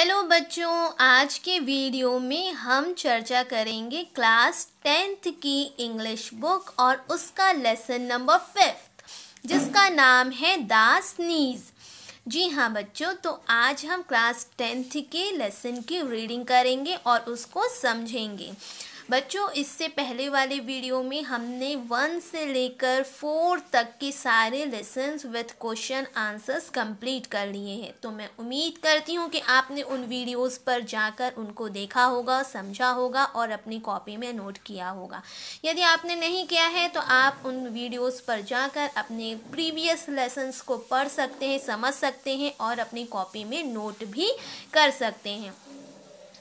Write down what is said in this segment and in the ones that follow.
Hello बच्चों आज के वीडियो में हम चर्चा करेंगे क्लास टेंथ की इंग्लिश बुक और उसका लेसन नंबर फिफ्थ जिसका नाम है दास नीज जी हाँ बच्चों तो आज हम क्लास टेंथ के लेसन की रीडिंग करेंगे और उसको समझेंगे बच्चों इससे पहले वाले वीडियो में हमने वन से लेकर फोर तक के सारे lessons with question answers complete कर लिए हैं तो मैं उम्मीद करती हूँ कि आपने उन वीडियोस पर जाकर उनको देखा होगा समझा होगा और अपनी कॉपी में नोट किया होगा यदि आपने नहीं किया है तो आप उन वीडियोस पर जाकर अपने प्रीवियस लेसन्स को पढ़ सकते हैं समझ सकते हैं और अपनी कॉपी में नोट भी कर सकते हैं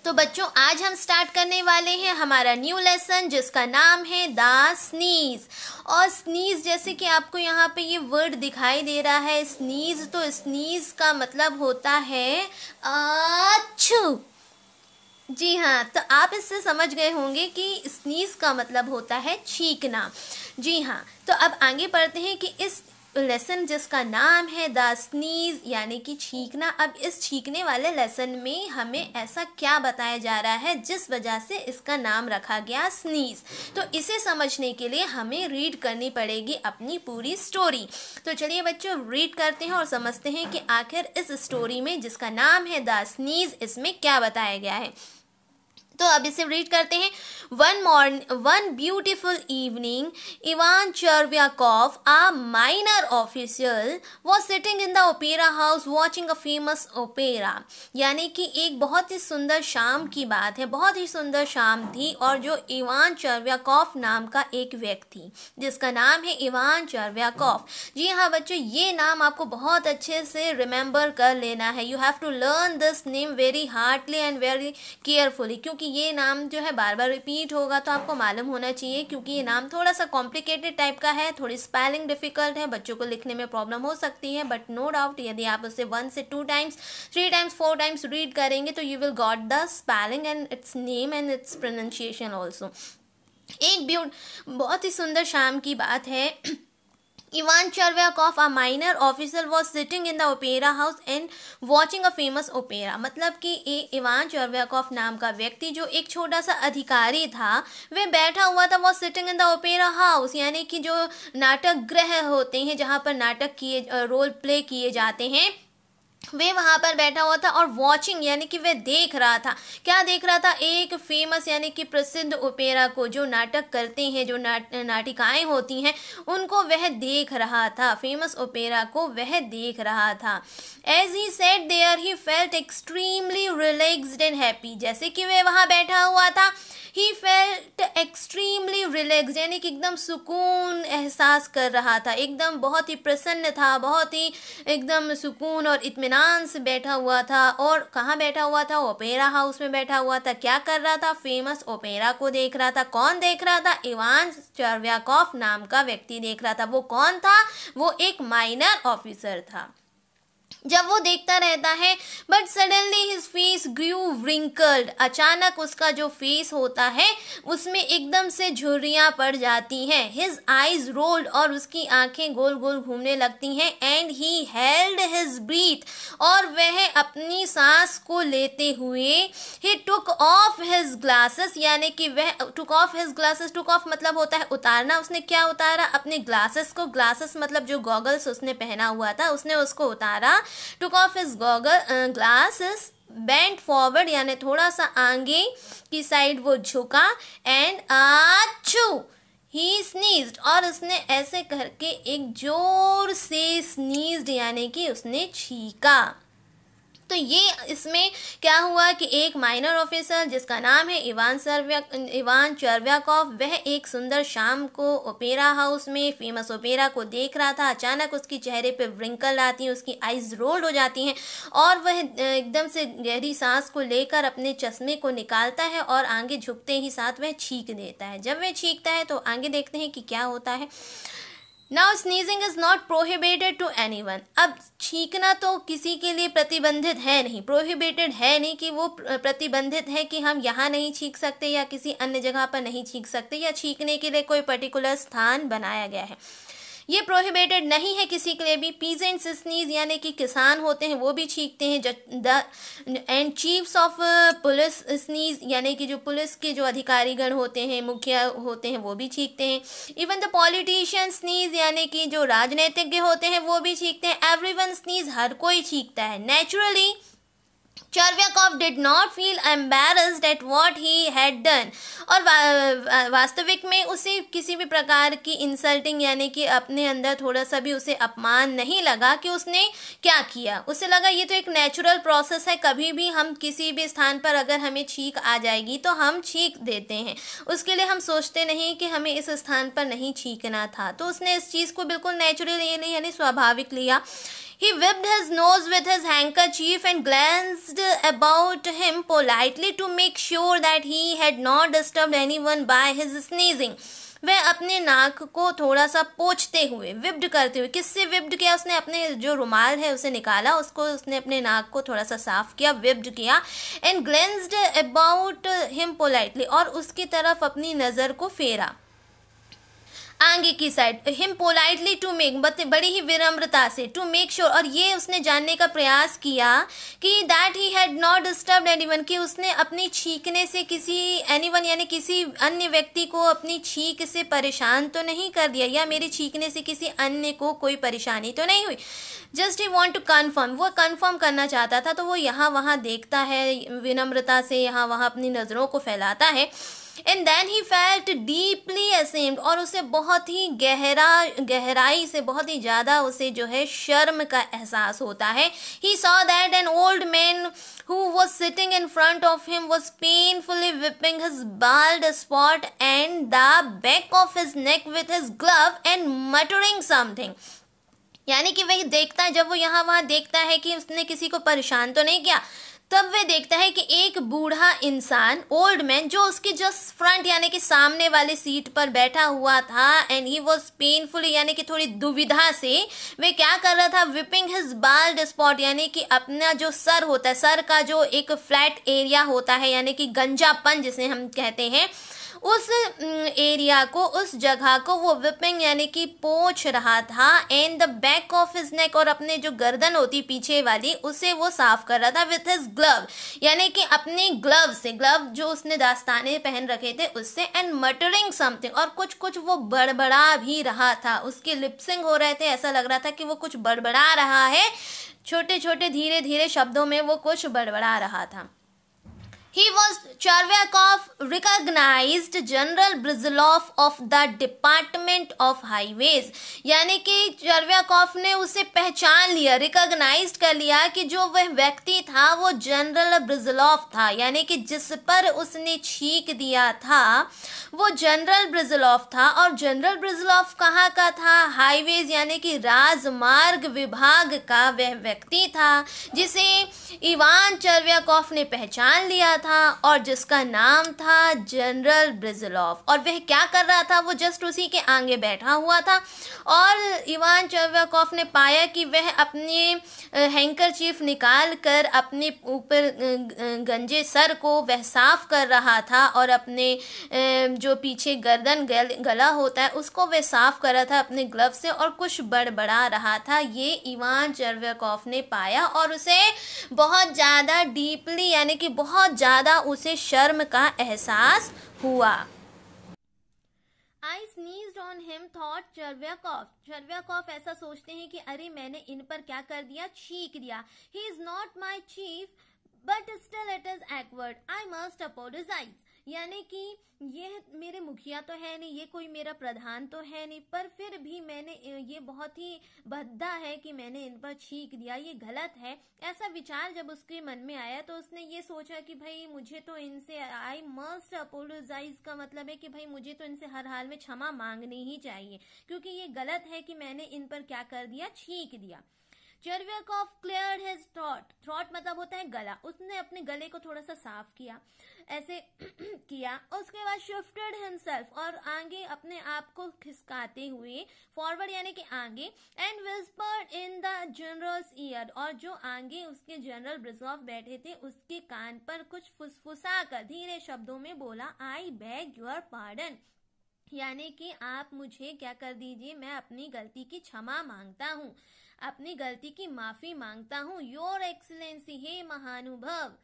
तो बच्चों आज हम स्टार्ट करने वाले हैं हमारा न्यू लेसन जिसका नाम है द स्नीज और स्नीज जैसे कि आपको यहाँ पे ये वर्ड दिखाई दे रहा है स्नीज तो स्नीज का मतलब होता है अच्छू जी हाँ तो आप इससे समझ गए होंगे कि स्नीज का मतलब होता है छींकना जी हाँ तो अब आगे पढ़ते हैं कि इस लेसन जिसका नाम है द स्नीज यानी कि छींकना अब इस छींकने वाले लेसन में हमें ऐसा क्या बताया जा रहा है जिस वजह से इसका नाम रखा गया स्नीज तो इसे समझने के लिए हमें रीड करनी पड़ेगी अपनी पूरी स्टोरी तो चलिए बच्चों रीड करते हैं और समझते हैं कि आखिर इस स्टोरी में जिसका नाम है द स्नीज इसमें क्या बताया गया है तो अब इसे रीड करते हैं one morning one beautiful evening Ivan Chervyakov a minor official was sitting in the opera house watching a famous opera यानी कि एक बहुत ही सुंदर शाम की बात है बहुत ही सुंदर शाम थी और जो इवान चर्व्याकॉफ नाम का एक व्यक्ति जिसका नाम है इवान चर्व्याकॉफ जी हाँ बच्चों ये नाम आपको बहुत अच्छे से रिमेंबर कर लेना है you have to learn this name very hardly and very carefully क्योंकि ये नाम जो है बार बार रिपीट होगा तो आपको मालूम होना चाहिए क्योंकि ये नाम थोड़ा सा कॉम्प्लिकेटेड टाइप का है थोड़ी स्पेलिंग डिफिकल्ट है बच्चों को लिखने में प्रॉब्लम हो सकती है बट नो डाउट यदि आप उसे वन से two times three times four times read करेंगे तो you will got the spelling and its name and its pronunciation also एक ब्यूट बहुत ही सुंदर शाम की बात है Ivan Chervyakov, a minor officer, was sitting in the opera house and watching a famous opera. मतलब कि ए इवान चर्व्याकोफ नाम का व्यक्ति जो एक छोटा सा अधिकारी था वे बैठा हुआ था was sitting in the opera house यानी कि जो नाटक ग्रह होते हैं जहाँ पर नाटक किए रोल प्ले किए जाते हैं वे वहाँ पर बैठा हुआ था और वॉचिंग यानी कि वे देख रहा था क्या देख रहा था एक फेमस यानी कि प्रसिद्ध ओपेरा को जो नाटक करते हैं जो नाट नाटिकाएँ होती हैं उनको वह देख रहा था फेमस ओपेरा को वह देख रहा था as he sat there he felt extremely relaxed and happy जैसे कि वे वहाँ बैठा हुआ था ही फेल्ट एक्सट्रीमली रिलैक्स यानी कि एकदम सुकून एहसास कर रहा था एकदम बहुत ही प्रसन्न था बहुत ही एकदम सुकून और इतम से बैठा हुआ था और कहाँ बैठा हुआ था ओपेरा हाउस में बैठा हुआ था क्या कर रहा था फेमस ओपेरा को देख रहा था कौन देख रहा था इवान चर्व्याकॉफ नाम का व्यक्ति देख रहा था वो कौन था वो एक माइनर ऑफिसर था जब वो देखता रहता है but suddenly his face grew wrinkled अचानक उसका जो फेस होता है उसमें एकदम से झुर्रियाँ पड़ जाती हैं हिज आईज रोल्ड और उसकी आंखें गोल गोल घूमने लगती हैं and he held his breath और वह अपनी सांस को लेते हुए he took off his glasses यानी कि वह took off his glasses took off मतलब होता है उतारना उसने क्या उतारा अपने ग्लासेस को ग्लासेस मतलब जो गॉगल्स उसने पहना हुआ था उसने उसको उतारा took off his goggle glasses bent forward यानी थोड़ा सा आगे की साइड वो झुका एंड अच्छू ही स्नीज और उसने ऐसे करके एक जोर से स्नीज यानी कि उसने छीका तो ये इसमें क्या हुआ कि एक माइनर ऑफिसर जिसका नाम है इवान सर्व्या इवान चर्व्याकॉफ वह एक सुंदर शाम को ओपेरा हाउस में फेमस ओपेरा को देख रहा था अचानक उसके चेहरे पर व्रिंकल आती हैं उसकी आइज रोल्ड हो जाती हैं और वह एकदम से गहरी सांस को लेकर अपने चश्मे को निकालता है और आगे झुकते ही साथ वह छींक देता है जब वह छींकता है तो आगे देखते हैं कि क्या होता है now sneezing is not prohibited to anyone अब छींकना तो किसी के लिए प्रतिबंधित है नहीं प्रोहिबिटेड है नहीं कि वो प्रतिबंधित है कि हम यहाँ नहीं छींक सकते या किसी अन्य जगह पर नहीं छींक सकते या छींकने के लिए कोई पर्टिकुलर स्थान बनाया गया है ये प्रोहिबिटेड नहीं है किसी के लिए भी पीजेंट्स स्नीज यानी कि किसान होते हैं वो भी छींकते हैं and chiefs of police sneeze यानी कि जो पुलिस के जो अधिकारीगण होते हैं मुखिया होते हैं वो भी छींकते हैं इवन द पॉलिटिशियन स्नीज यानी कि जो राजनीतिज्ञ होते हैं वो भी छींकते हैं एवरी स्नीज हर कोई छींकता है naturally Chervyakov did not feel embarrassed at what he had done और वा, वास्तविक में उसे किसी भी प्रकार की इंसल्टिंग यानी कि अपने अंदर थोड़ा सा भी उसे अपमान नहीं लगा कि उसने क्या किया उसे लगा ये तो एक नेचुरल प्रोसेस है कभी भी हम किसी भी स्थान पर अगर हमें छींक आ जाएगी तो हम छींक देते हैं उसके लिए हम सोचते नहीं कि हमें इस स्थान पर नहीं छींकना था तो उसने इस चीज़ को बिल्कुल नेचुरल यानी स्वाभाविक लिया He wiped his nose with his handkerchief and glanced about him politely to make sure that he had not disturbed anyone by his sneezing. वह अपने नाक को थोड़ा सा पोछते हुए विब्ड करते हुए किससे विब्ड किया उसने अपने जो रुमाल है उसे निकाला उसको उसने अपने नाक को थोड़ा सा साफ किया विब्ड किया and glanced about him politely और उसकी तरफ अपनी नज़र को फेरा आगे की side him politely to make बड़ी ही विनम्रता से टू मेक श्योर और ये उसने जानने का प्रयास किया कि that he had not disturb anyone कि उसने अपनी छींकने से किसी एनीवन यानी किसी अन्य व्यक्ति को अपनी छींक से परेशान तो नहीं कर दिया या मेरे छींकने से किसी अन्य को कोई परेशानी तो नहीं हुई just he want to confirm वो कन्फर्म करना चाहता था तो वो यहाँ वहाँ देखता है विनम्रता से यहाँ वहाँ अपनी नज़रों को फैलाता है and then he felt deeply ashamed और उसे बहुत ही गहरा गहराई से बहुत ही ज़्यादा उसे जो है शर्म का एहसास होता है he saw that an old man who was sitting in front of him was painfully wiping his bald spot and the back of his neck with his glove and muttering something यानी कि वही देखता है जब वो यहाँ वहाँ देखता है कि उसने किसी को परेशान तो नहीं किया तब वे देखता है कि एक बूढ़ा इंसान ओल्ड मैन जो उसके जस्ट फ्रंट यानी कि सामने वाले सीट पर बैठा हुआ था एंड ही वॉज पेनफुल यानी कि थोड़ी दुविधा से वे क्या कर रहा था विपिंग हिज बाल्ड स्पॉट यानी कि अपना जो सर होता है सर का जो एक फ्लैट एरिया होता है यानी कि गंजापन जिसे हम कहते हैं उस एरिया को उस जगह को वो विपिंग यानी कि पोछ रहा था and the back of his neck और अपने जो गर्दन होती पीछे वाली उसे वो साफ कर रहा था विथ हिज ग्लव यानी कि अपने ग्लव से ग्लव जो उसने दास्ताने पहन रखे थे उससे एंड मटरिंग समथिंग और कुछ कुछ वो बड़बड़ा भी रहा था उसके लिपसिंग हो रहे थे ऐसा लग रहा था कि वो कुछ बड़बड़ा रहा है छोटे छोटे धीरे धीरे शब्दों में वो कुछ बड़बड़ा रहा था He was Charvyakov recognized General Brizilov of the Department of Highways यानी कि चार्व्याकॉफ ने उसे पहचान लिया रिकॉग्नाइज कर लिया कि जो वह व्यक्ति था वो जनरल ब्रिजलॉफ था यानी कि जिस पर उसने छींक दिया था वो जनरल ब्रिजलॉफ था और जनरल ब्रिजलॉफ कहाँ का था हाईवेज यानी कि राजमार्ग विभाग का वह व्यक्ति था जिसे इवान चार्व्याकॉफ ने पहचान लिया था था और जिसका नाम था जनरल ब्रिजलॉफ और वह क्या कर रहा था वो जस्ट उसी के आगे बैठा हुआ था और इवान चर्वाकॉफ ने पाया कि वह अपने हैंकर चीफ निकाल कर अपने ऊपर गंजे सर को वह साफ कर रहा था और अपने जो पीछे गर्दन गला होता है उसको वह साफ कर रहा था अपने ग्लव से और कुछ बड़बड़ा रहा था ये इवान चर्वाकॉफ ने पाया और उसे बहुत ज़्यादा डीपली यानी कि बहुत ज़्यादा उसे शर्म का एहसास हुआ I sneeze on him thought Chervyakov Chervyakov ऐसा सोचते हैं कि अरे मैंने इन पर क्या कर दिया छीक दिया he is not my chief but still it is awkward I must apologise यानी कि ये मेरे मुखिया तो है नहीं ये कोई मेरा प्रधान तो है नहीं पर फिर भी मैंने ये बहुत ही भद्दा है कि मैंने इन पर छींक दिया ये गलत है ऐसा विचार जब उसके मन में आया तो उसने ये सोचा कि भाई मुझे तो इनसे आई मस्ट अपोलोजाइज का मतलब है कि भाई मुझे तो इनसे हर हाल में क्षमा मांगनी ही चाहिए क्योंकि ये गलत है कि मैंने इन पर क्या कर दिया छींक दिया Chervyakov clear his throat throat मतलब होता है गला उसने अपने गले को थोड़ा सा साफ किया ऐसे किया उसके बाद शिफ्टेड हिमसेल्फ और आगे अपने आप को खिसकाते हुए फॉरवर्ड यानी कि आगे and whispered in the general ear और जो आगे उसके जनरल ब्रिजॉफ बैठे थे उसके कान पर कुछ फुसफुसा कर धीरे शब्दों में बोला आई बैग योर पार्डन यानी कि आप मुझे क्या कर दीजिए मैं अपनी गलती की क्षमा मांगता हूँ अपनी गलती की माफी मांगता हूँ योर एक्सलेंसी हे महानुभव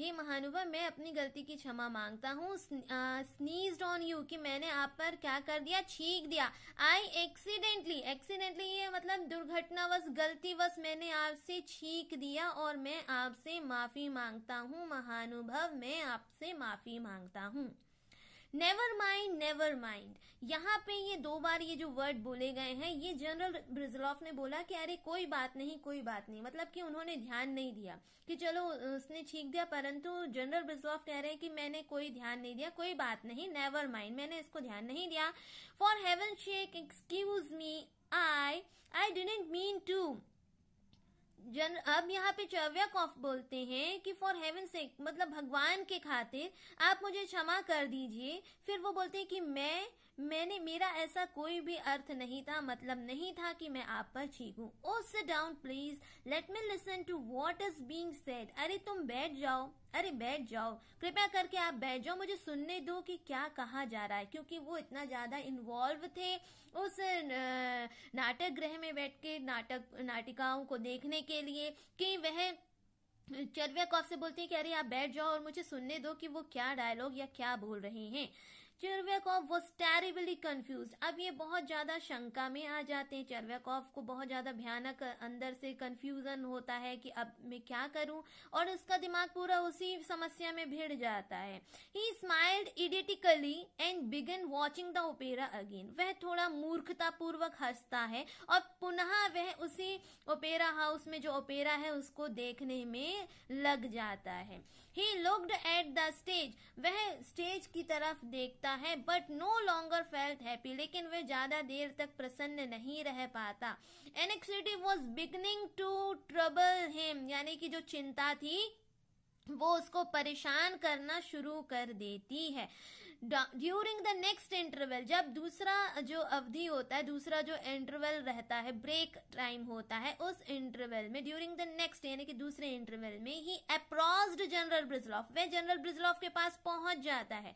हे महानुभव मैं अपनी गलती की क्षमा मांगता हूँ स्नीज ऑन यू कि मैंने आप पर क्या कर दिया छींक दिया आई एक्सीडेंटली एक्सीडेंटली ये मतलब दुर्घटनावश गलतीवश मैंने आपसे छींक दिया और मैं आपसे माफी मांगता हूँ महानुभव मैं आपसे माफी मांगता हूँ नेवर माइंड नेवर माइंड यहाँ पे ये दो बार ये जो वर्ड बोले गए हैं ये जनरल ब्रिजलॉफ ने बोला कि अरे कोई बात नहीं कोई बात नहीं मतलब कि उन्होंने ध्यान नहीं दिया कि चलो उसने छींक दिया परंतु जनरल ब्रिजलॉफ कह रहे हैं कि मैंने कोई ध्यान नहीं दिया कोई बात नहीं नेवर माइंड मैंने इसको ध्यान नहीं दिया for heaven sake excuse me I I didn't mean to जन अब यहाँ पे कौफ बोलते हैं कि फॉर हेवन से मतलब भगवान के खातिर आप मुझे क्षमा कर दीजिए फिर वो बोलते हैं कि मैं मैंने मेरा ऐसा कोई भी अर्थ नहीं था मतलब नहीं था कि मैं आप पर चीखूं oh sit down please let me listen to what is being said अरे तुम बैठ जाओ अरे बैठ जाओ कृपया करके आप बैठ जाओ मुझे सुनने दो कि क्या कहा जा रहा है क्योंकि वो इतना ज्यादा इन्वॉल्व थे उस नाटक गृह में बैठ के नाटक नाटिकाओं को देखने के लिए कि वह चरव्या कॉफ से बोलती है कि अरे आप बैठ जाओ और मुझे सुनने दो कि वो क्या डायलॉग या क्या बोल रहे हैं चरव्याकॉव वॉज टेरिबली कंफ्यूज अब ये बहुत ज्यादा शंका में आ जाते हैं चरव्याकॉव को बहुत ज्यादा भयानक अंदर से कंफ्यूजन होता है कि अब मैं क्या करूं और उसका दिमाग पूरा उसी समस्या में भिड़ जाता है he smiled idiotically and began watching the opera again वह थोड़ा मूर्खता पूर्वक हंसता है और पुनः वह उसी ओपेरा हाउस में जो ओपेरा है उसको देखने में लग जाता है ही लुक्ड एट द स्टेज वह स्टेज की तरफ देखता है but no longer felt happy लेकिन वह ज्यादा देर तक प्रसन्न नहीं रह पाता anxiety was beginning to trouble him यानी कि जो चिंता थी वो उसको परेशान करना शुरू कर देती है ड्यूरिंग द नेक्स्ट इंटरवल जब दूसरा जो अवधि होता है दूसरा जो इंटरवल रहता है ब्रेक टाइम होता है उस इंटरवल में ड्यूरिंग द नेक्स्ट यानी कि दूसरे इंटरवल में ही अप्रॉस्ड जनरल ब्रिजलॉफ वह जनरल ब्रिजलॉफ के पास पहुंच जाता है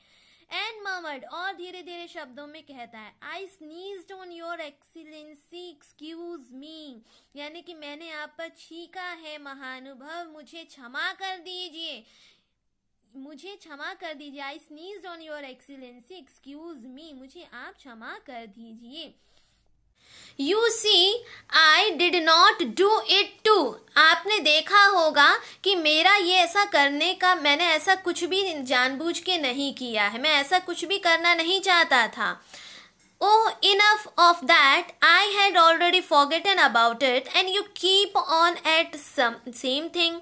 एंड मर्मर्ड और धीरे धीरे शब्दों में कहता है I sneeze on your excellency excuse me यानी कि मैंने आप पर छीका है महानुभव मुझे क्षमा कर दीजिए मुझे क्षमा कर दीजिए I sneeze on your excellency excuse me मुझे आप क्षमा कर दीजिए you see I did not do it to आपने देखा होगा कि मेरा ये ऐसा करने का मैंने ऐसा कुछ भी जानबूझ के नहीं किया है मैं ऐसा कुछ भी करना नहीं चाहता था Oh, enough of that. I had already forgotten about it, and you keep on at some same thing.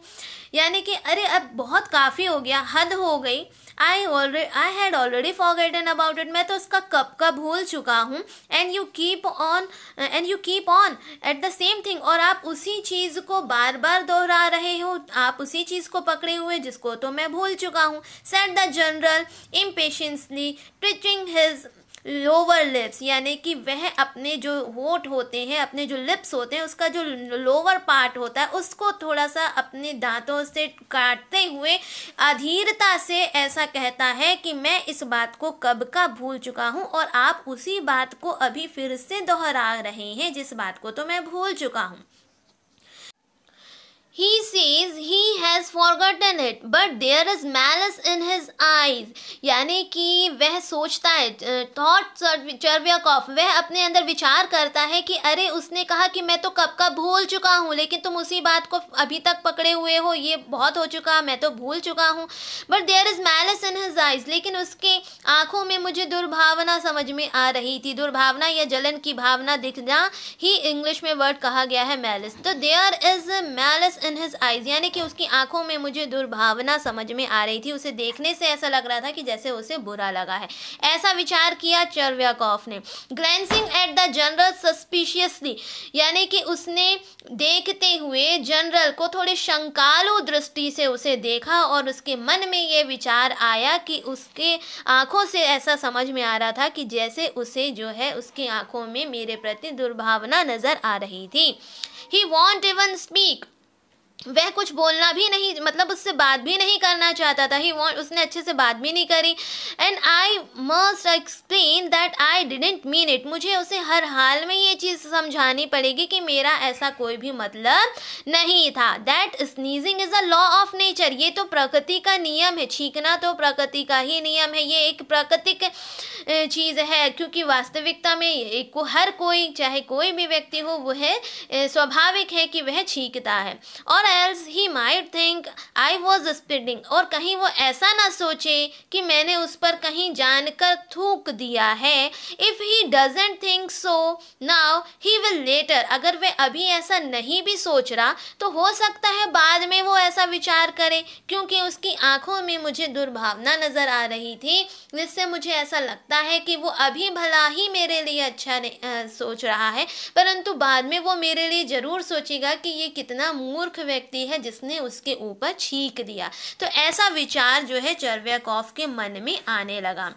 यानी कि अरे अब बहुत काफ़ी हो गया हद हो गई I already I had already forgotten about it मैं तो उसका कब का भूल चुका हूँ and you keep on and you keep on at the same thing और आप उसी चीज़ को बार बार दोहरा रहे हो आप उसी चीज़ को पकड़े हुए जिसको तो मैं भूल चुका हूँ said the general impatiently twitching his lower lips यानी कि वह अपने जो होट होते हैं अपने जो लिप्स होते हैं उसका जो लोअर पार्ट होता है उसको थोड़ा सा अपने दांतों से काटते हुए अधीरता से ऐसा कहता है कि मैं इस बात को कब का भूल चुका हूँ और आप उसी बात को अभी फिर से दोहरा रहे हैं जिस बात को तो मैं भूल चुका हूँ He says he has forgotten it, but there is malice in his eyes. यानी कि वह सोचता है थॉट चर्व्याकॉफ वह अपने अंदर विचार करता है कि अरे उसने कहा कि मैं तो कब का भूल चुका हूँ लेकिन तुम उसी बात को अभी तक पकड़े हुए हो ये बहुत हो चुका मैं तो भूल चुका हूँ but there is malice in his eyes लेकिन उसके आँखों में मुझे दुर्भावना समझ में आ रही थी दुर्भावना या जलन की भावना दिखना ही इंग्लिश में वर्ड कहा गया है मैलस तो there is malice in his eyes यानी कि उसकी आंखों में मुझे दुर्भावना समझ में आ रही थी उसे देखने से ऐसा लग रहा था कि जैसे उसे बुरा लगा है ऐसा विचार किया चर्व्याकॉफ ने glancing at the general suspiciously यानी कि उसने देखते हुए जनरल को थोड़े शंकालु दृष्टि से उसे देखा और उसके मन में ये विचार आया कि उसके आंखों से ऐसा समझ में आ रहा था कि जैसे उसे जो है उसकी आंखों में मेरे प्रति दुर्भावना नजर आ रही थी ही वॉन्ट इवन स्पीक वह कुछ बोलना भी नहीं मतलब उससे बात भी नहीं करना चाहता था ही वॉन्ट उसने अच्छे से बात भी नहीं करी and I must explain that I didn't mean it मुझे उसे हर हाल में ये चीज़ समझानी पड़ेगी कि मेरा ऐसा कोई भी मतलब नहीं था that sneezing is a law of nature ये तो प्रकृति का नियम है छींकना तो प्रकृति का ही नियम है ये एक प्राकृतिक चीज़ है क्योंकि वास्तविकता में को हर कोई चाहे कोई भी व्यक्ति हो वह स्वाभाविक है कि वह छींकता है और else he might think I was spitting और कहीं वो ऐसा ना सोचे कि मैंने उस पर कहीं जानकर थूक दिया है if he doesn't think so now he will later अगर वे अभी ऐसा नहीं भी सोच रहा तो हो सकता है बाद में वो ऐसा विचार करे क्योंकि उसकी आंखों में मुझे दुर्भावना नज़र आ रही थी जिससे मुझे ऐसा लगता है कि वो अभी भला ही मेरे लिए अच्छा आ, सोच रहा है परंतु बाद में वो मेरे लिए ज़रूर सोचेगा कि ये कितना मूर्ख व्यक्ति व्यक्ति है जिसने उसके ऊपर छींक दिया तो ऐसा विचार जो है चर्व्याकॉफ के मन में आने लगा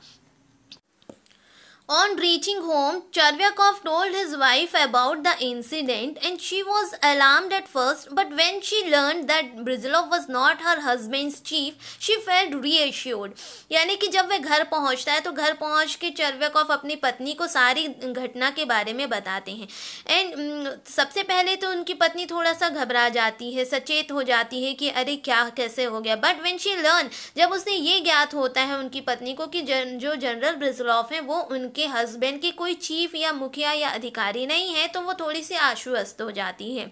On reaching home, Charvyakov told his wife about the incident and she was alarmed at first but when she learned that Brizilov was not her husband's chief, she felt reassured. यानी कि जब वह घर पहुंचता है तो घर पहुंच के चर्व्याकॉफ अपनी पत्नी को सारी घटना के बारे में बताते हैं एंड सबसे पहले तो उनकी पत्नी थोड़ा सा घबरा जाती है सचेत हो जाती है कि अरे क्या कैसे हो गया बट वेन शी लर्न जब उसने ये ज्ञात होता है उनकी पत्नी को कि जन, जो जनरल ब्रिजलॉफ हैं वो उनके उनके हस्बैंड के कोई चीफ या मुखिया या अधिकारी नहीं है तो वो थोड़ी सी आश्वस्त हो जाती है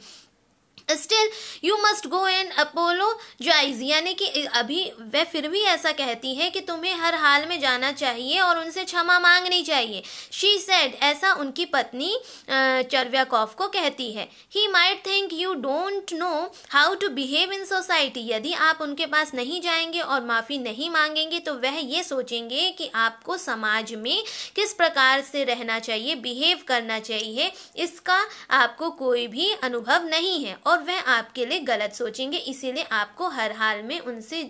still you must go and apologise यानी कि अभी वह फिर भी ऐसा कहती है कि तुम्हें हर हाल में जाना चाहिए और उनसे क्षमा मांगनी चाहिए शी सेड ऐसा उनकी पत्नी चरव्याकॉफ को कहती है he might think you don't know how to behave in society यदि आप उनके पास नहीं जाएंगे और माफ़ी नहीं मांगेंगे तो वह ये सोचेंगे कि आपको समाज में किस प्रकार से रहना चाहिए बिहेव करना चाहिए इसका आपको कोई भी अनुभव नहीं है और और वह आपके लिए गलत सोचेंगे इसीलिए आपको हर हाल में उनसे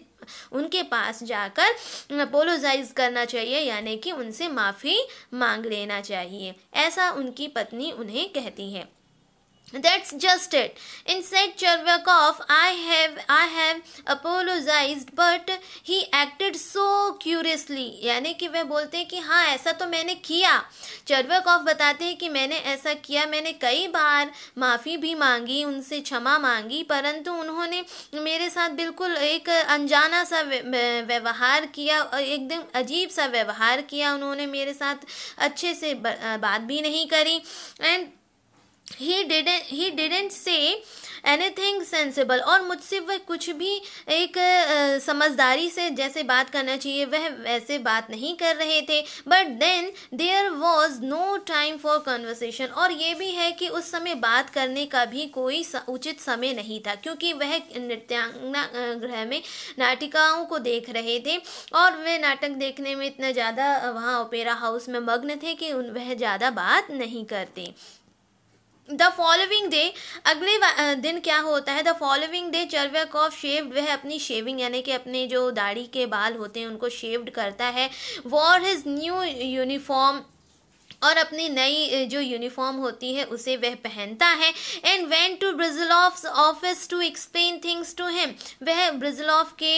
उनके पास जाकर अपोलोजाइज करना चाहिए यानी कि उनसे माफ़ी मांग लेना चाहिए ऐसा उनकी पत्नी उन्हें कहती है That's just it. Inside Chervyakov, I have I have apologized, but he acted so curiously. यानी कि वह बोलते हैं कि हाँ ऐसा तो मैंने किया चर्वाकॉफ बताते हैं कि मैंने ऐसा किया मैंने कई बार माफ़ी भी मांगी उनसे क्षमा मांगी परंतु उन्होंने मेरे साथ बिल्कुल एक अनजाना सा व्यवहार किया और एकदम अजीब सा व्यवहार किया उन्होंने मेरे साथ अच्छे से बात भी नहीं करी and he didn't he didn't say anything sensible और मुझसे वह कुछ भी एक समझदारी से जैसे बात करना चाहिए वह वैसे बात नहीं कर रहे थे but then there was no time for conversation और ये भी है कि उस समय बात करने का भी कोई उचित समय नहीं था क्योंकि वह नृत्यांगना गृह में नाटिकाओं को देख रहे थे और वह नाटक देखने में इतना ज़्यादा वहाँ ओपेरा हाउस में मग्न थे कि उन वह ज़्यादा बात नहीं करते द फॉलोइंग डे अगले दिन क्या होता है द फॉलोइंग डे ऑफ शेव्ड वह अपनी शेविंग यानी कि अपने जो दाढ़ी के बाल होते हैं उनको शेव्ड करता है वॉर हिज न्यू यूनिफॉर्म और अपनी नई जो यूनिफॉर्म होती है उसे वह पहनता है and went to Brizzhalov office to explain things to him वह ब्रिजलॉफ के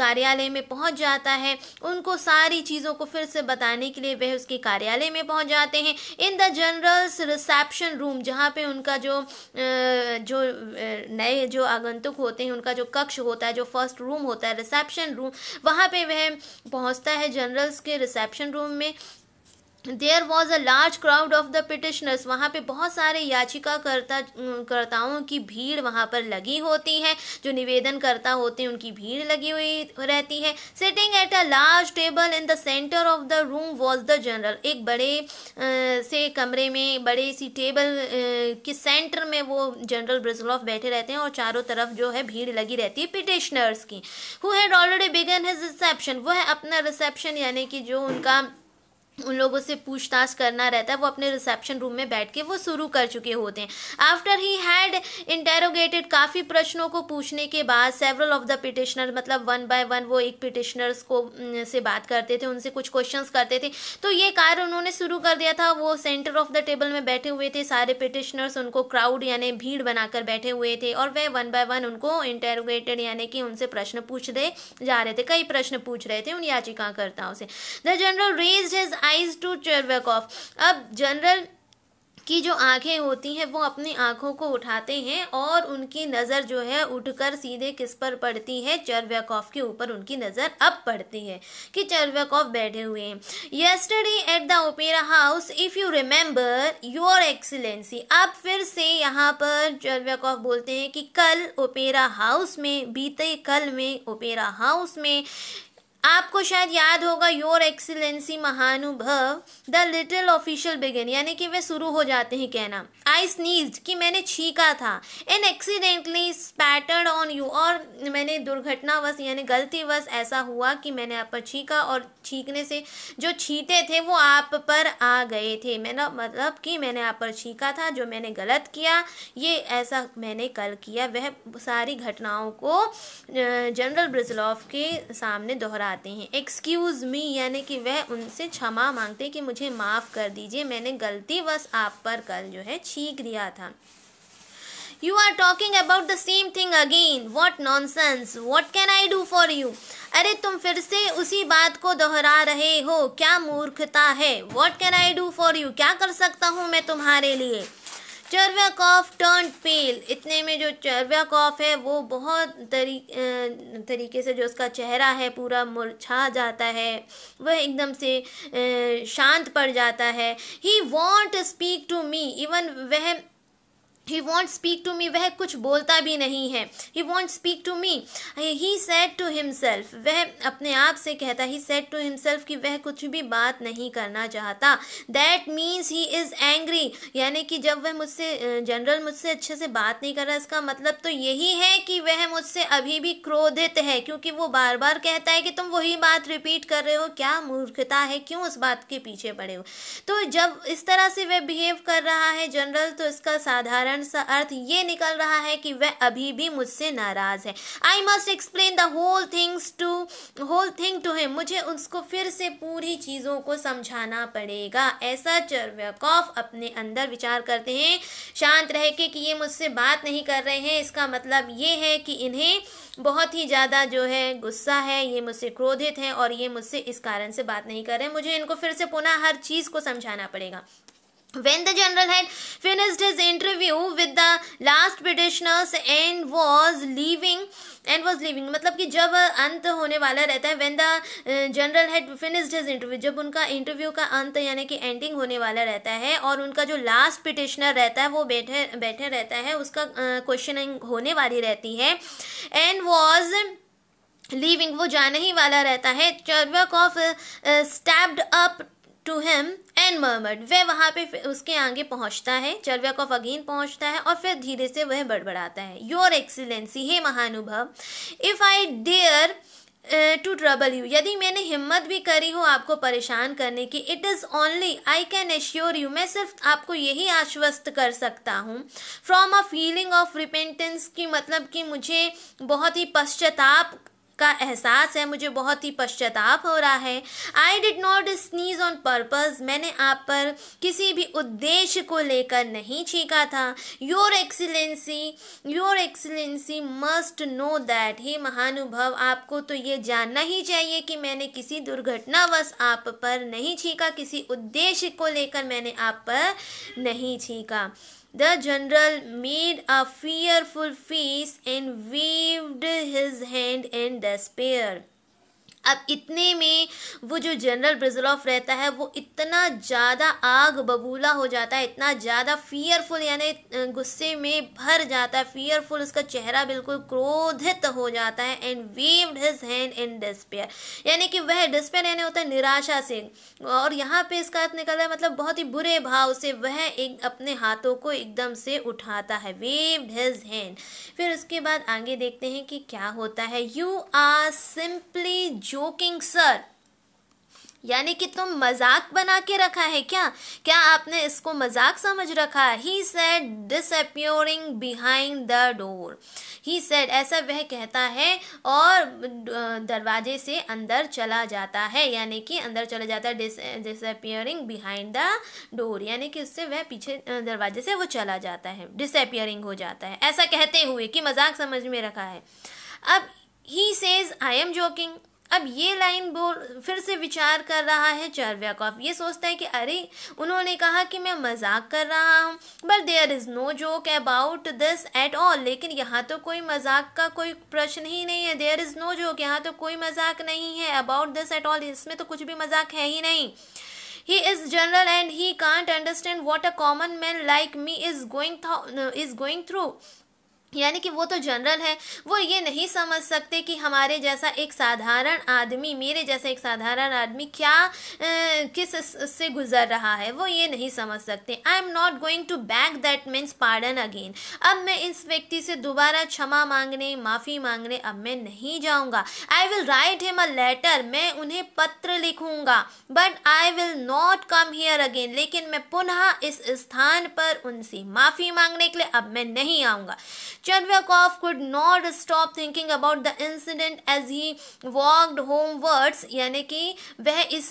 कार्यालय में पहुंच जाता है उनको सारी चीज़ों को फिर से बताने के लिए वह उसके कार्यालय में पहुंच जाते हैं in the general's reception room जहाँ पे उनका जो जो नए जो आगंतुक होते हैं उनका जो कक्ष होता है जो फर्स्ट रूम होता है रिसेप्शन रूम वहाँ पर वह पहुँचता है जनरल्स के रिसेप्शन रूम में there was a large crowd of the petitioners वहाँ पे बहुत सारे याचिकाकर्ता कर्ताओं की भीड़ वहाँ पर लगी होती है जो निवेदन करता होते हैं उनकी भीड़ लगी हुई रहती है sitting at a large table in the centre of the room was the general एक बड़े आ, से कमरे में बड़े सी टेबल के सेंटर में वो जनरल ब्रिजलॉफ बैठे रहते हैं और चारों तरफ जो है भीड़ लगी रहती है पिटिशनर्स की who had already begun his reception वह अपना रिसेप्शन यानी कि जो उनका उन लोगों से पूछताछ करना रहता है वो अपने रिसेप्शन रूम में बैठ के वो शुरू कर चुके होते हैं आफ्टर ही हैड इंटेरोगेटेड काफ़ी प्रश्नों को पूछने के बाद सेवरल ऑफ द पिटिशनर मतलब वन बाय वन वो एक पिटिशनर्स को से बात करते थे उनसे कुछ क्वेश्चंस करते थे तो ये कार्य उन्होंने शुरू कर दिया था वो सेंटर ऑफ द टेबल में बैठे हुए थे सारे पिटिशनर्स उनको क्राउड यानी भीड़ बनाकर बैठे हुए थे और वह वन बाय वन उनको इंटेरोगेटेड यानी कि उनसे प्रश्न पूछ रहे जा रहे थे कई प्रश्न पूछ रहे थे उन याचिकाकर्ताओं से the general raised his eyes to ऑफ अब जनरल की जो आंखें होती हैं वो अपनी आंखों को उठाते हैं और उनकी नज़र जो है उठकर सीधे किस पर पड़ती है चरव्याकॉफ के ऊपर उनकी नज़र अब पड़ती है कि चरव्याकॉफ बैठे हुए हैं yesterday at the opera house if you remember your excellency अब फिर से यहाँ पर चरव्याकॉफ बोलते हैं कि कल ओपेरा हाउस में बीते कल में ओपेरा हाउस में आपको शायद याद होगा योर एक्सीलेंसी महानुभव द लिटिल ऑफिशियल बिगिन यानी कि वे शुरू हो जाते हैं कहना आई स्नीज कि मैंने छीका था and accidentally spattered on you और मैंने दुर्घटनावश यानी गलतीवश ऐसा हुआ कि मैंने आप पर छीका और छींकने से जो छीटे थे वो आप पर आ गए थे मैंने मतलब कि मैंने आप पर छीका था जो मैंने गलत किया ये ऐसा मैंने कल किया वह सारी घटनाओं को जनरल ब्रिजलॉफ के सामने दोहरा आते हैं एक्सक्यूज़ मी यानी कि वह उनसे क्षमा मांगते हैं कि मुझे माफ़ कर दीजिए मैंने गलती बस आप पर कल जो है छींक दिया था you are talking about the same thing again what nonsense what can I do for you अरे तुम फिर से उसी बात को दोहरा रहे हो क्या मूर्खता है what can I do for you क्या कर सकता हूँ मैं तुम्हारे लिए कॉफ टर्न पेल इतने में जो कॉफ है वो बहुत तरी तरीके से जो उसका चेहरा है पूरा मुरछा जाता है वह एकदम से शांत पड़ जाता है he won't speak to me even वह he won't speak to me वह कुछ बोलता भी नहीं है he won't speak to me he said to himself वह अपने आप से कहता ही सेट टू हिमसेल्फ कि वह कुछ भी बात नहीं करना चाहता that means he is angry यानी कि जब वह मुझसे जनरल मुझसे अच्छे से बात नहीं कर रहा इसका मतलब तो यही है कि वह मुझसे अभी भी क्रोधित है क्योंकि वो बार बार कहता है कि तुम वही बात रिपीट कर रहे हो क्या मूर्खता है क्यों उस बात के पीछे पड़े हो तो जब इस तरह से वह बिहेव कर रहा है जनरल तो इसका साधारण कारण सा अर्थ ये निकल रहा है कि वह अभी भी मुझसे नाराज है I must explain the whole things to whole thing to him मुझे उसको फिर से पूरी चीज़ों को समझाना पड़ेगा ऐसा चर्व्यकॉफ अपने अंदर विचार करते हैं शांत रह के कि ये मुझसे बात नहीं कर रहे हैं इसका मतलब ये है कि इन्हें बहुत ही ज़्यादा जो है गुस्सा है ये मुझसे क्रोधित हैं और ये मुझसे इस कारण से बात नहीं कर रहे मुझे इनको फिर से पुनः हर चीज़ को समझाना पड़ेगा when the general had finished his interview with the last petitioners and was leaving and was leaving मतलब कि जब अंत होने वाला रहता है when the general had finished his interview जब उनका इंटरव्यू का अंत यानी कि एंडिंग होने वाला रहता है और उनका जो लास्ट पिटिशनर रहता है वो बैठे बैठे रहता है उसका क्वेश्चनिंग uh, होने वाली रहती है एंड वॉज लीविंग वो जाने ही वाला रहता है Chervyakov stepped up to him and murmured वह वहाँ पे उसके आगे पहुँचता है चरव्याकोव अगेन पहुँचता है और फिर धीरे से वह बड़बड़ाता है योर एक्सीलेंसी हे महानुभव if I dare to trouble you यदि मैंने हिम्मत भी करी हो आपको परेशान करने की it is only I can assure you मैं सिर्फ आपको यही आश्वस्त कर सकता हूँ from a feeling of repentance की मतलब कि मुझे बहुत ही पश्चाताप का एहसास है मुझे बहुत ही पश्चाताप हो रहा है I did not sneeze on purpose मैंने आप पर किसी भी उद्देश्य को लेकर नहीं छीका था your excellency your excellency must know that he महानुभव आपको तो ये जानना ही चाहिए कि मैंने किसी दुर्घटनावश आप पर नहीं छीका किसी उद्देश्य को लेकर मैंने आप पर नहीं छीका The general made a fearful face and waved his hand in despair. अब इतने में वो जो जनरल ब्रिजलॉफ रहता है वो इतना ज़्यादा आग बबूला हो जाता है इतना ज़्यादा फियरफुल यानी गुस्से में भर जाता है फियरफुल उसका चेहरा बिल्कुल क्रोधित हो जाता है and waved his hand in despair यानी कि वह डिस्पेयर यानी होता है निराशा से और यहाँ पे इसका अर्थ निकल रहा है मतलब बहुत ही बुरे भाव से वह एक अपने हाथों को एकदम से उठाता है वेव्ड हिज हैंड फिर उसके बाद आगे देखते हैं कि क्या होता है you are simply joking sir यानी कि तुम मजाक बना के रखा है क्या क्या आपने इसको मजाक समझ रखा he said disappearing behind the door he said ऐसा वह कहता है और दरवाजे से अंदर चला जाता है यानी कि अंदर चला जाता है डिसअपियरिंग बिहाइंड द डोर यानी कि उससे वह पीछे दरवाजे से वो चला जाता है डिसअपियरिंग हो जाता है ऐसा कहते हुए कि मजाक समझ में रखा है अब he says I am joking अब ये लाइन बोल फिर से विचार कर रहा है चार्व्याकॉफ ये सोचता है कि अरे उन्होंने कहा कि मैं मजाक कर रहा हूँ but there is no joke about this at all लेकिन यहाँ तो कोई मजाक का कोई प्रश्न ही नहीं है देयर इज़ नो जोक यहाँ तो कोई मजाक नहीं है अबाउट दिस एट ऑल इसमें तो कुछ भी मजाक है ही नहीं he is general and he can't understand what a common man like me is going is is going through यानी कि वो तो जनरल है वो ये नहीं समझ सकते कि हमारे जैसा एक साधारण आदमी मेरे जैसा एक साधारण आदमी क्या ए, किस से गुजर रहा है वो ये नहीं समझ सकते I am not going to back that means pardon again अब मैं इस व्यक्ति से दोबारा क्षमा मांगने माफ़ी मांगने अब मैं नहीं जाऊँगा I will write him a letter मैं उन्हें पत्र लिखूँगा but I will not come here again लेकिन मैं पुनः इस स्थान पर उनसे माफ़ी मांगने के लिए अब मैं नहीं आऊँगा Chervyakov could not stop thinking about the incident as he walked homewards यानी कि वह इस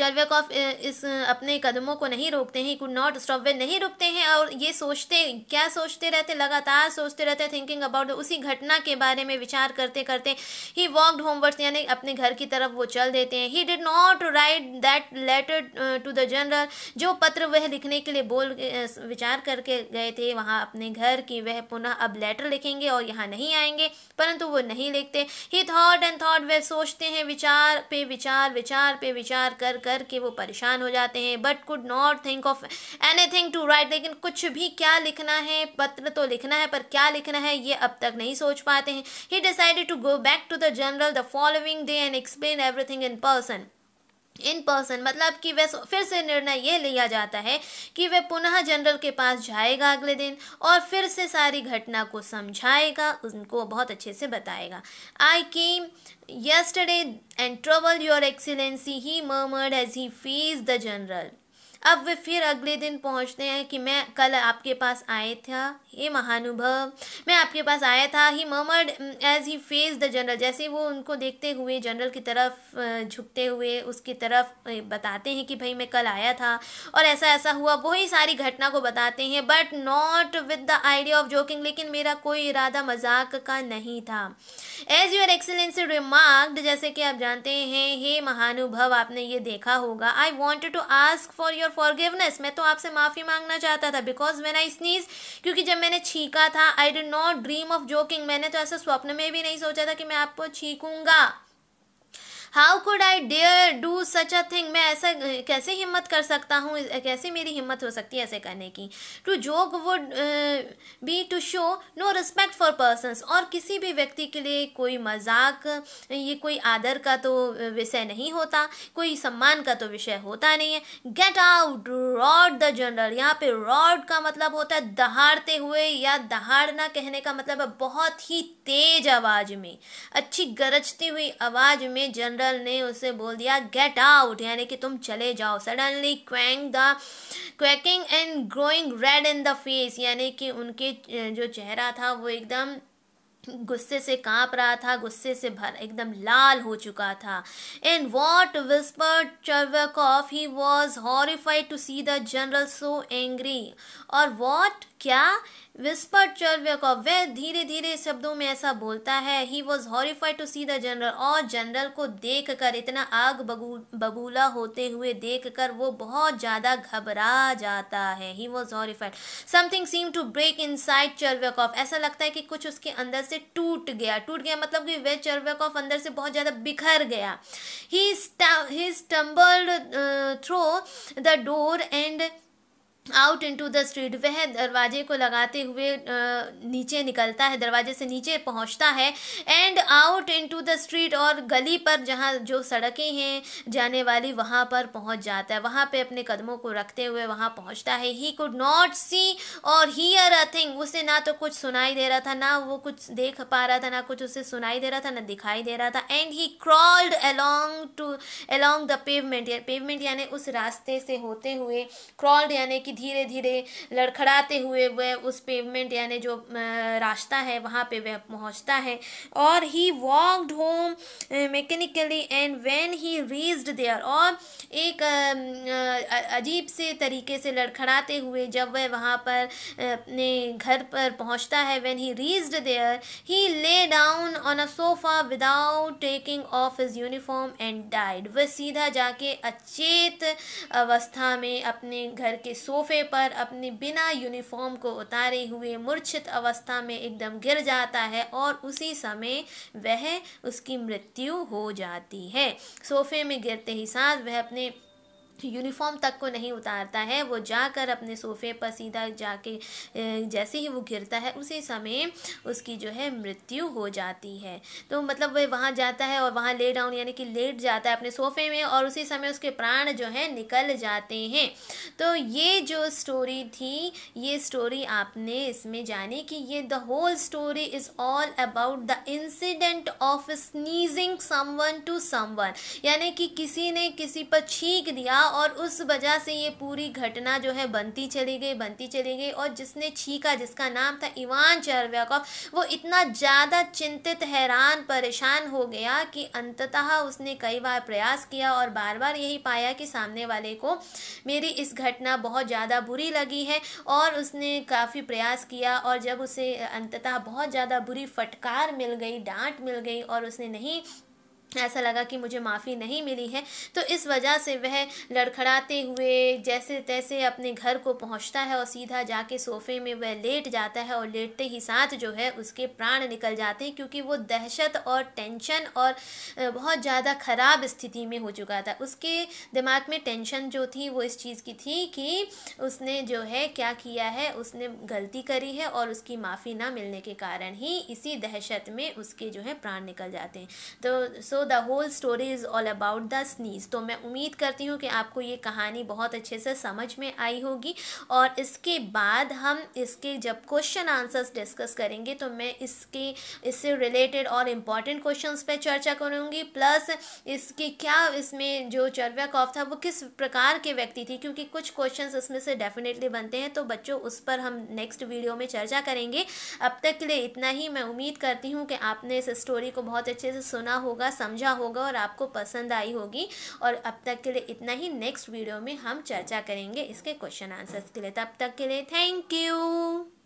कॉफ इस uh, uh, अपने कदमों को नहीं रोकते हैं कुड नॉट स्टॉप वे नहीं रुकते हैं और ये सोचते क्या सोचते रहते लगातार सोचते रहते थिंकिंग अबाउट उसी घटना के बारे में विचार करते करते ही वॉकड होमवर्ड्स यानी अपने घर की तरफ वो चल देते हैं he did not write that letter to the general जो पत्र वह लिखने के लिए बोल uh, विचार करके गए थे वहाँ अपने घर की वह पुनः अब लेटर लिखेंगे और यहाँ नहीं आएंगे परंतु वो नहीं लिखते ही थाट एंड थाट वह सोचते हैं विचार पे विचार विचार पे विचार कर कर कर के वो परेशान हो जाते हैं but could not think of anything to write लेकिन कुछ भी क्या लिखना है पत्र तो लिखना है पर क्या लिखना है ये अब तक नहीं सोच पाते हैं he decided to go back to the general the following day and explain everything in person in person मतलब कि वह फिर से निर्णय ये लिया जाता है कि वह पुनः जनरल के पास जाएगा अगले दिन और फिर से सारी घटना को समझाएगा उनको बहुत अच्छे से बताएगा I came yesterday and trouble your excellency he murmured as he faced the general अब वे फिर अगले दिन पहुंचते हैं कि मैं कल आपके पास आए था ये महानुभव मैं आपके पास आया था he murmured as he faced the general जैसे वो उनको देखते हुए जनरल की तरफ झुकते हुए उसकी तरफ बताते हैं कि भाई मैं कल आया था और ऐसा ऐसा हुआ वही सारी घटना को बताते हैं but not with the idea of joking लेकिन मेरा कोई इरादा मजाक का नहीं था एज योर एक्सीलेंस रिमार्क्ड जैसे कि आप जानते हैं हे महानुभव आपने ये देखा होगा I wanted to ask for your forgiveness मैं तो आपसे माफ़ी मांगना चाहता था बिकॉज वेन आई स्नीज क्योंकि जब मैंने छीका था I did not dream of joking मैंने तो ऐसा स्वप्न में भी नहीं सोचा था कि मैं आपको छीकूंगा how could I dare do such a thing मैं ऐसा कैसे हिम्मत कर सकता हूँ कैसे मेरी हिम्मत हो सकती है ऐसे करने की to joke would be to show no respect for persons और किसी भी व्यक्ति के लिए कोई मजाक ये कोई आदर का तो uh, विषय नहीं होता कोई सम्मान का तो विषय होता नहीं है get out roared the general यहाँ पे रॉड का मतलब होता है दहाड़ते हुए या दहाड़ना कहने का मतलब है बहुत ही तेज आवाज़ में अच्छी गरजती हुई आवाज़ में जनरल मॉडल ने उसे बोल दिया गेट आउट यानी कि तुम चले जाओ suddenly quaking the quaking and growing red in the face यानी कि उनके जो चेहरा था वो एकदम गुस्से से कांप रहा था गुस्से से भर एकदम लाल हो चुका था in what whisper Chervyakov he was horrified to see the general so angry और वॉट क्या विस्पर चर्व्यकोव वह धीरे धीरे शब्दों में ऐसा बोलता है he was horrified to see the general और जनरल को देख कर इतना आग बबूला होते हुए देख कर वो बहुत ज़्यादा घबरा जाता है he was horrified something seem to break inside Chervyakov ऐसा लगता है कि कुछ उसके अंदर से टूट गया टूट गया मतलब कि वह चर्व्यकोव अंदर से बहुत ज़्यादा बिखर गया he stumbled through the door and out to the street वह दरवाजे को लगाते हुए नीचे निकलता है दरवाजे से नीचे पहुंचता है and out to the street और गली पर जहां जो सड़कें हैं जाने वाली वहां पर पहुंच जाता है वहां पे अपने कदमों को रखते हुए वहां पहुंचता है ही कुड नॉट सी और हीयर अ थिंग उसे ना तो कुछ सुनाई दे रहा था ना वो कुछ देख पा रहा था ना कुछ उसे सुनाई दे रहा था ना दिखाई दे रहा था and he crawled along to along the pavement pavement यानी उस रास्ते से होते हुए क्रॉल्ड यानी कि धीरे धीरे लड़खड़ाते हुए वह उस पेवमेंट यानी जो रास्ता है वहाँ पे वह पहुँचता है और he walked home mechanically and when he reached there और एक अजीब से तरीके से लड़खड़ाते हुए जब वह वहाँ पर अपने घर पर पहुँचता है when he reached there he lay down on a sofa without taking off his uniform and died वह सीधा जाके अचेत अवस्था में अपने घर के सोफे सोफे पर अपनी बिना यूनिफॉर्म को उतारे हुए मूर्छित अवस्था में एकदम गिर जाता है और उसी समय वह उसकी मृत्यु हो जाती है सोफे में गिरते ही साथ वह अपने यूनिफॉर्म तक को नहीं उतारता है वो जाकर अपने सोफे पर सीधा जाके जैसे ही वो गिरता है उसी समय उसकी जो है मृत्यु हो जाती है तो मतलब वह वहाँ जाता है और वहाँ ले डाउन यानी कि लेट जाता है अपने सोफे में और उसी समय उसके प्राण जो है निकल जाते हैं तो ये जो स्टोरी थी ये स्टोरी आपने इसमें जानी कि ये the whole story is all about the incident of sneezing someone to someone यानी कि किसी ने किसी पर छींक दिया और उस वजह से ये पूरी घटना जो है बनती चली गई बनती चली गई और जिसने छीका जिसका नाम था इवान चरव्याकोव वो इतना ज़्यादा चिंतित हैरान परेशान हो गया कि अंततः उसने कई बार प्रयास किया और बार बार यही पाया कि सामने वाले को मेरी इस घटना बहुत ज़्यादा बुरी लगी है और उसने काफ़ी प्रयास किया और जब उसे अंततः बहुत ज़्यादा बुरी फटकार मिल गई डांट मिल गई और उसने नहीं ऐसा लगा कि मुझे माफ़ी नहीं मिली है तो इस वजह से वह लड़खड़ाते हुए जैसे तैसे अपने घर को पहुंचता है और सीधा जाके सोफे में वह लेट जाता है और लेटते ही साथ जो है उसके प्राण निकल जाते हैं क्योंकि वो दहशत और टेंशन और बहुत ज़्यादा ख़राब स्थिति में हो चुका था उसके दिमाग में टेंशन जो थी वो इस चीज़ की थी कि उसने जो है क्या किया है उसने गलती करी है और उसकी माफ़ी ना मिलने के कारण ही इसी दहशत में उसके जो है प्राण निकल जाते हैं तो so the whole story is all about the sneeze तो मैं उम्मीद करती हूँ कि आपको ये कहानी बहुत अच्छे से समझ में आई होगी और इसके बाद हम इसके जब क्वेश्चन आंसर्स डिस्कस करेंगे तो मैं इसके इससे रिलेटेड और इम्पॉर्टेंट क्वेश्चन पर चर्चा करूँगी प्लस इसके क्या इसमें जो कॉफ था वो किस प्रकार के व्यक्ति थी क्योंकि कुछ क्वेश्चन इसमें से डेफिनेटली बनते हैं तो बच्चों उस पर हम नेक्स्ट वीडियो में चर्चा करेंगे अब तक के लिए इतना ही मैं उम्मीद करती हूँ कि आपने इस स्टोरी को बहुत अच्छे से सुना होगा समझ समझा होगा और आपको पसंद आई होगी और अब तक के लिए इतना ही नेक्स्ट वीडियो में हम चर्चा करेंगे इसके क्वेश्चन आंसर्स के लिए तब तक के लिए थैंक यू